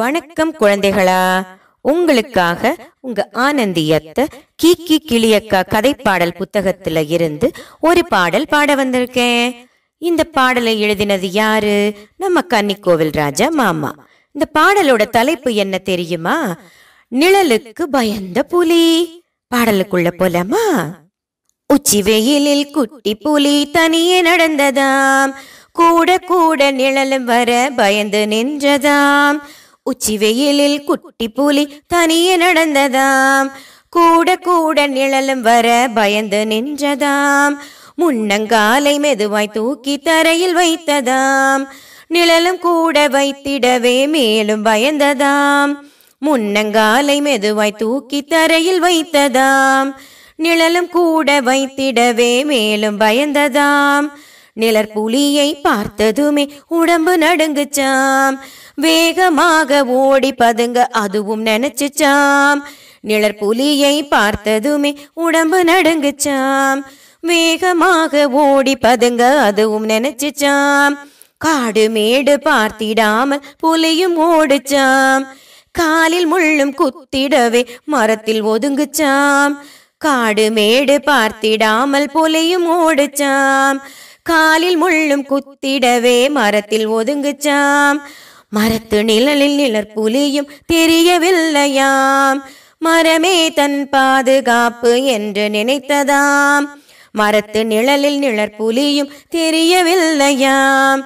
வணக்கம் குழந்தைகளா உங்களுக்காக உங்க ஆனந்தியத்தை கீக்கி கிளியக்கா பாடல் புத்தகத்துல இருந்து ஒரு பாடல் பாட வந்திருக்கேன் இந்த பாடலை எழுதினது யாரு நம்ம கன்னி கோவில் ராஜா மாமா இந்த பாடலோட தலைப்பு என்ன தெரியுமா நிழலுக்கு பயந்த புலி பாடலுக்குள்ள போலாமா உச்சி வெயிலில் குட்டி புலி தனியே நடந்ததாம் கூட கூட நிழலும் வர பயந்து நின்றதாம் உச்சி வெயிலில் குட்டி புலி தனியே நடந்ததாம் கூட கூட நிழலும் வர பயந்து நின்றதாம் முன்னங்காலை மெதுவாய் தூக்கி தரையில் வைத்ததாம் நிழலும் கூட வைத்திடவே மேலும் பயந்ததாம் முன்னங்காலை மெதுவாய் தூக்கி தரையில் வைத்ததாம் நிழலும் கூட வைத்திடவே மேலும் பயந்ததாம் நிழற்புலியை பார்த்ததுமே உடம்பு நடுங்குச்சாம் வேகமாக ஓடி பதுங்க அதுவும் நினைச்சுச்சாம் நிழற் புலியை பார்த்ததுமே உடம்பு நடுங்குச்சாம் வேகமாக ஓடி பதுங்க அதுவும் நினைச்சுச்சாம் காடு மேடு பார்த்திடாமல் புலியும் ஓடுச்சாம் காலில் முள்ளும் குத்திடவே மரத்தில் ஒதுங்குச்சாம் காடு மேடு பார்த்திடாமல் புலியும் ஓடுச்சாம் காலில் முள்ளும் குத்திடவே மரத்தில் ஒதுங்குச்சாம் மரத்து நிழலில் நிழற் புலியும் தெரியவில்லையாம் மரமே தன் பாதுகாப்பு என்று நினைத்ததாம் மரத்து நிழலில் நிழற் புலியும் தெரியவில்லையாம்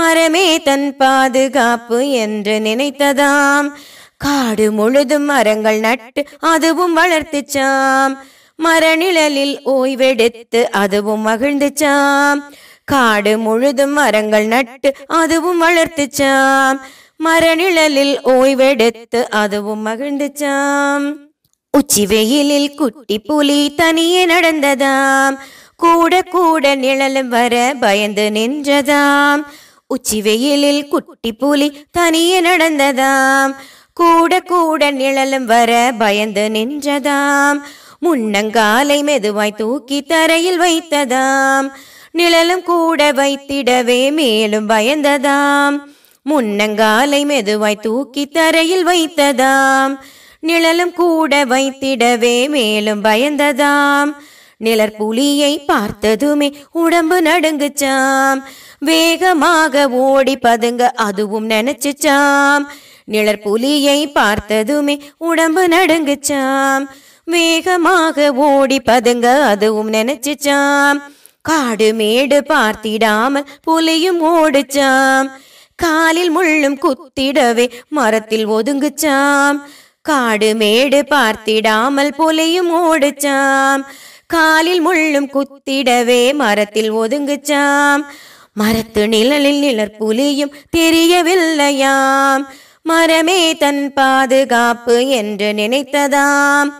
மரமே தன் பாதுகாப்பு என்று நினைத்ததாம் காடு முழுதும் மரங்கள் நட்டு அதுவும் வளர்த்துச்சாம் மரநிழலில் ஓய்வெடுத்து அதுவும் மகிழ்ந்துச்சாம் காடு முழுதும் மரங்கள் நட்டு அதுவும் வளர்த்துச்சாம் மரநிழலில் ஓய்வெடுத்து அதுவும் மகிழ்ந்துச்சாம் உச்சி வெயிலில் குட்டி புலி தனியே நடந்ததாம் கூட கூட நிழலும் வர பயந்து நின்றதாம் உச்சி வெயிலில் குட்டி புலி தனியே நடந்ததாம் கூட கூட நிழலும் வர பயந்து நின்றதாம் முன்னங்காலை மெதுவாய் தூக்கி தரையில் வைத்ததாம் நிழலும் கூட வைத்திடவே மேலும் பயந்ததாம் முன்னங்காலை மெதுவாய் தூக்கி தரையில் வைத்ததாம் நிழலும் கூட வைத்திடவே மேலும் பயந்ததாம் நிழற் புலியை பார்த்ததுமே உடம்பு நடுங்குச்சாம் வேகமாக ஓடி பதுங்க அதுவும் நினைச்சுச்சாம் நிழற் புலியை பார்த்ததுமே உடம்பு நடுங்குச்சாம் வேகமாக ஓடி பதுங்க அதுவும் நினைச்சுச்சாம் காடு மேடு பார்த்திடாமல் புலியும் ஓடுச்சாம் காலில் முள்ளும் குத்திடவே மரத்தில் ஒதுங்குச்சாம் காடு மேடு பார்த்திடாமல் புலியும் ஓடுச்சாம் காலில் முள்ளும் குத்திடவே மரத்தில் ஒதுங்குச்சாம் மரத்து நிழலில் நிழற் புலியும் தெரியவில்லையாம் மரமே தன் பாதுகாப்பு என்று நினைத்ததாம்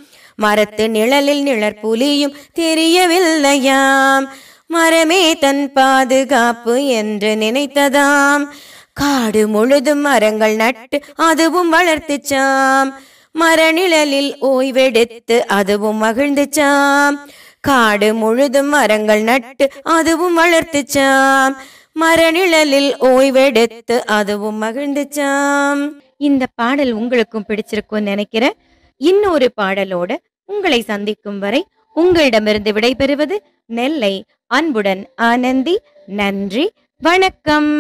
மரத்து நிழலில் நிழற் புலியும் தெரியவில்லையாம் மரமே தன் பாதுகாப்பு என்று நினைத்ததாம் காடு முழுதும் மரங்கள் நட்டு அதுவும் வளர்த்துச்சாம் மரநிழலில் ஓய்வெடுத்து அதுவும் மகிழ்ந்துச்சாம் காடு முழுதும் மரங்கள் நட்டு அதுவும் வளர்த்துச்சாம் மரநிழலில் ஓய்வெடுத்து அதுவும் மகிழ்ந்துச்சாம் இந்த பாடல் உங்களுக்கும் பிடிச்சிருக்கும் நினைக்கிறேன் இன்னொரு பாடலோட உங்களை சந்திக்கும் வரை உங்களிடமிருந்து விடைபெறுவது நெல்லை அன்புடன் ஆனந்தி நன்றி வணக்கம்